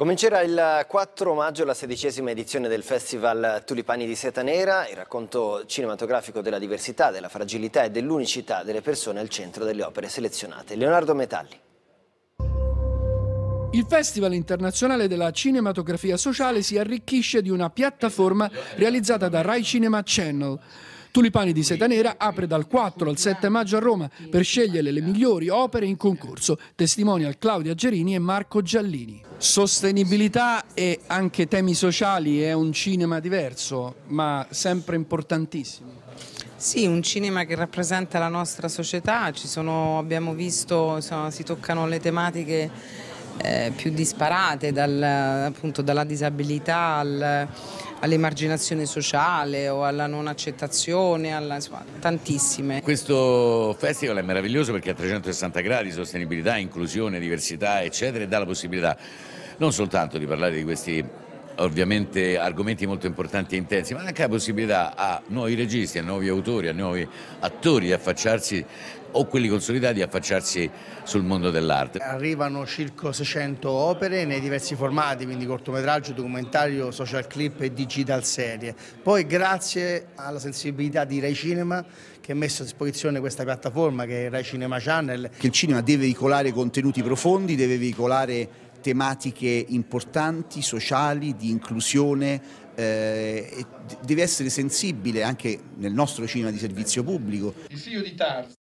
Comincerà il 4 maggio la sedicesima edizione del Festival Tulipani di Seta Nera, il racconto cinematografico della diversità, della fragilità e dell'unicità delle persone al centro delle opere selezionate. Leonardo Metalli. Il Festival internazionale della cinematografia sociale si arricchisce di una piattaforma realizzata da Rai Cinema Channel. Tulipani di seta nera apre dal 4 al 7 maggio a Roma per scegliere le migliori opere in concorso, testimonial Claudia Gerini e Marco Giallini. Sostenibilità e anche temi sociali è un cinema diverso, ma sempre importantissimo. Sì, un cinema che rappresenta la nostra società, sono, abbiamo visto, insomma, si toccano le tematiche eh, più disparate, dal, appunto dalla disabilità al, all'emarginazione sociale o alla non accettazione, alla, insomma, tantissime. Questo festival è meraviglioso perché a 360 gradi sostenibilità, inclusione, diversità eccetera e dà la possibilità non soltanto di parlare di questi ovviamente argomenti molto importanti e intensi, ma anche la possibilità a nuovi registi, a nuovi autori, a nuovi attori di affacciarsi o quelli consolidati di affacciarsi sul mondo dell'arte. Arrivano circa 600 opere nei diversi formati, quindi cortometraggio, documentario, social clip e digital serie. Poi grazie alla sensibilità di Rai Cinema che ha messo a disposizione questa piattaforma che è Rai Cinema Channel. Che il cinema deve veicolare contenuti profondi, deve veicolare tematiche importanti, sociali, di inclusione, eh, deve essere sensibile anche nel nostro cinema di servizio pubblico. Il figlio di Tarso.